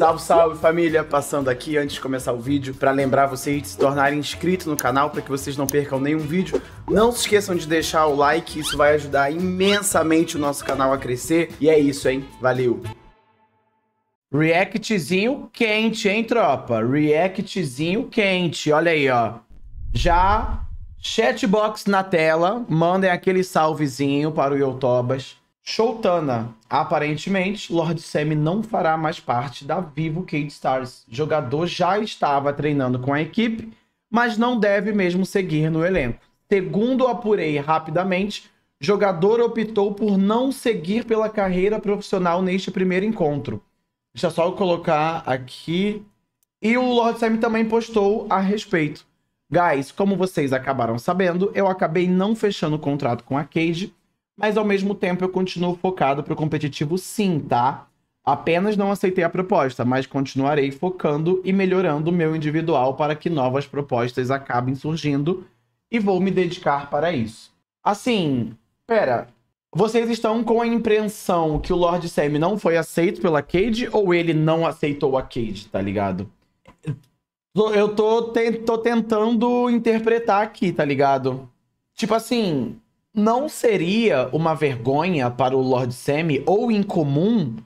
Salve, salve família! Passando aqui antes de começar o vídeo para lembrar vocês de se tornarem inscritos no canal para que vocês não percam nenhum vídeo. Não se esqueçam de deixar o like, isso vai ajudar imensamente o nosso canal a crescer. E é isso, hein? Valeu! Reactzinho quente, hein, tropa? Reactzinho quente, olha aí, ó. Já chatbox na tela, mandem aquele salvezinho para o Yotobas. Shoutana. Aparentemente, Lord Semi não fará mais parte da Vivo Cade Stars. jogador já estava treinando com a equipe, mas não deve mesmo seguir no elenco. Segundo apurei rapidamente, jogador optou por não seguir pela carreira profissional neste primeiro encontro. Deixa só eu colocar aqui. E o Lord Semi também postou a respeito. Guys, como vocês acabaram sabendo, eu acabei não fechando o contrato com a Cade mas ao mesmo tempo eu continuo focado pro competitivo sim, tá? Apenas não aceitei a proposta, mas continuarei focando e melhorando o meu individual para que novas propostas acabem surgindo e vou me dedicar para isso. Assim, pera, vocês estão com a impressão que o Lord Sam não foi aceito pela Cade ou ele não aceitou a Cade, tá ligado? Eu tô, te tô tentando interpretar aqui, tá ligado? Tipo assim, não seria uma vergonha para o Lord Semi ou incomum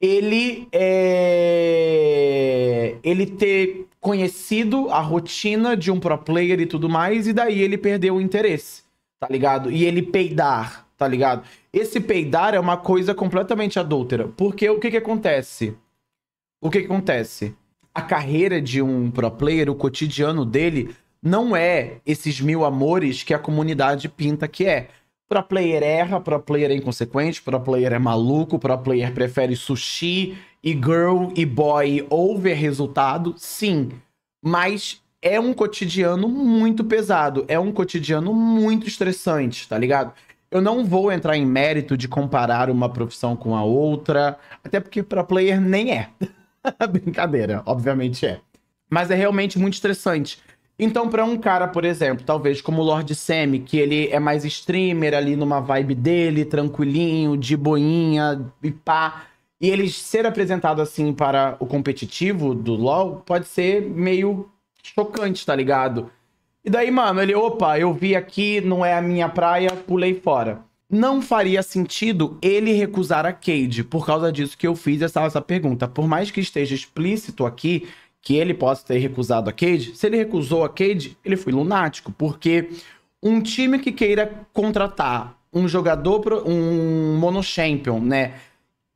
ele é... ele ter conhecido a rotina de um pro player e tudo mais e daí ele perdeu o interesse, tá ligado? E ele peidar, tá ligado? Esse peidar é uma coisa completamente adúltera, porque o que que acontece? O que que acontece? A carreira de um pro player, o cotidiano dele não é esses mil amores que a comunidade pinta que é. Pro player erra, pro player é inconsequente, pro player é maluco, pro player prefere sushi e girl e boy over resultado, sim. Mas é um cotidiano muito pesado, é um cotidiano muito estressante, tá ligado? Eu não vou entrar em mérito de comparar uma profissão com a outra, até porque para player nem é. Brincadeira, obviamente é. Mas é realmente muito estressante. Então, para um cara, por exemplo, talvez como o Lord Semi, que ele é mais streamer ali numa vibe dele, tranquilinho, de boinha e pá. E ele ser apresentado assim para o competitivo do LoL pode ser meio chocante, tá ligado? E daí, mano, ele, opa, eu vi aqui, não é a minha praia, pulei fora. Não faria sentido ele recusar a Cade, por causa disso que eu fiz essa, essa pergunta. Por mais que esteja explícito aqui que ele possa ter recusado a Cade, se ele recusou a Cade, ele foi lunático, porque um time que queira contratar um jogador, pro, um champion, né,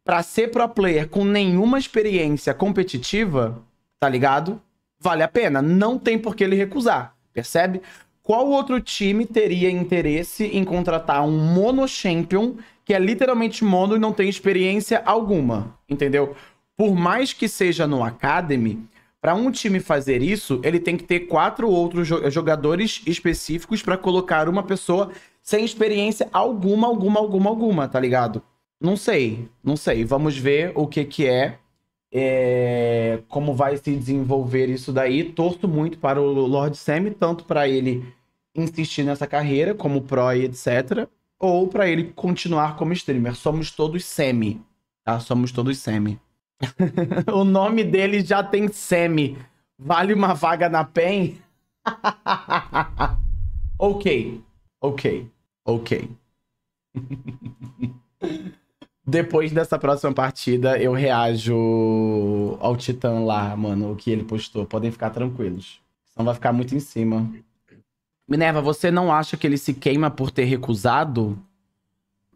para ser pro player com nenhuma experiência competitiva, tá ligado? Vale a pena, não tem por que ele recusar, percebe? Qual outro time teria interesse em contratar um mono champion que é literalmente mono e não tem experiência alguma, entendeu? Por mais que seja no Academy, para um time fazer isso, ele tem que ter quatro outros jogadores específicos para colocar uma pessoa sem experiência alguma, alguma, alguma, alguma, tá ligado? Não sei, não sei. Vamos ver o que que é, é como vai se desenvolver isso daí. Torço muito para o Lord Semi tanto para ele insistir nessa carreira como pro e etc, ou para ele continuar como streamer. Somos todos semi, tá? Somos todos semi. o nome dele já tem semi. Vale uma vaga na PEN? ok, ok, ok. Depois dessa próxima partida, eu reajo ao Titã lá, mano, o que ele postou. Podem ficar tranquilos. Senão vai ficar muito em cima. Minerva, você não acha que ele se queima por ter recusado?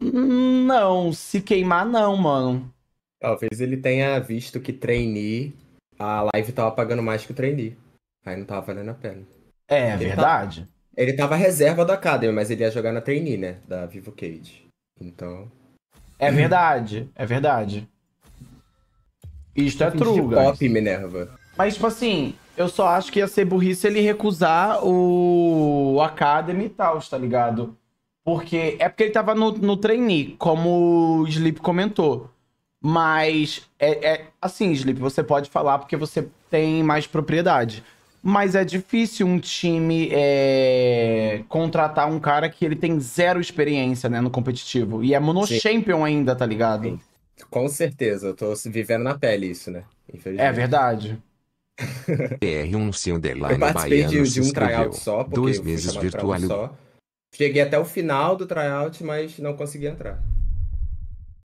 Hum, não, se queimar não, mano. Talvez ele tenha visto que trainee, a live tava pagando mais que o trainee. Aí não tava valendo a pena. É, ele tá- verdade. Tava... Ele tava reserva da Academy, mas ele ia jogar na trainee, né? Da Vivo Cage. Então. É verdade, é verdade. Isto é true, pop, Minerva. Mas, tipo assim, eu só acho que ia ser burrice ele recusar o Academy e tal, tá ligado? Porque é porque ele tava no, no trainee, como o Sleep comentou. Mas é, é assim, Slip, você pode falar porque você tem mais propriedade. Mas é difícil um time é, contratar um cara que ele tem zero experiência né, no competitivo. E é monochampion ainda, tá ligado? Sim. Com certeza, eu tô vivendo na pele isso, né? É verdade. PR1 se underline Eu participei de, de um tryout só, porque dois meses virtual. Só. Cheguei até o final do tryout, mas não consegui entrar.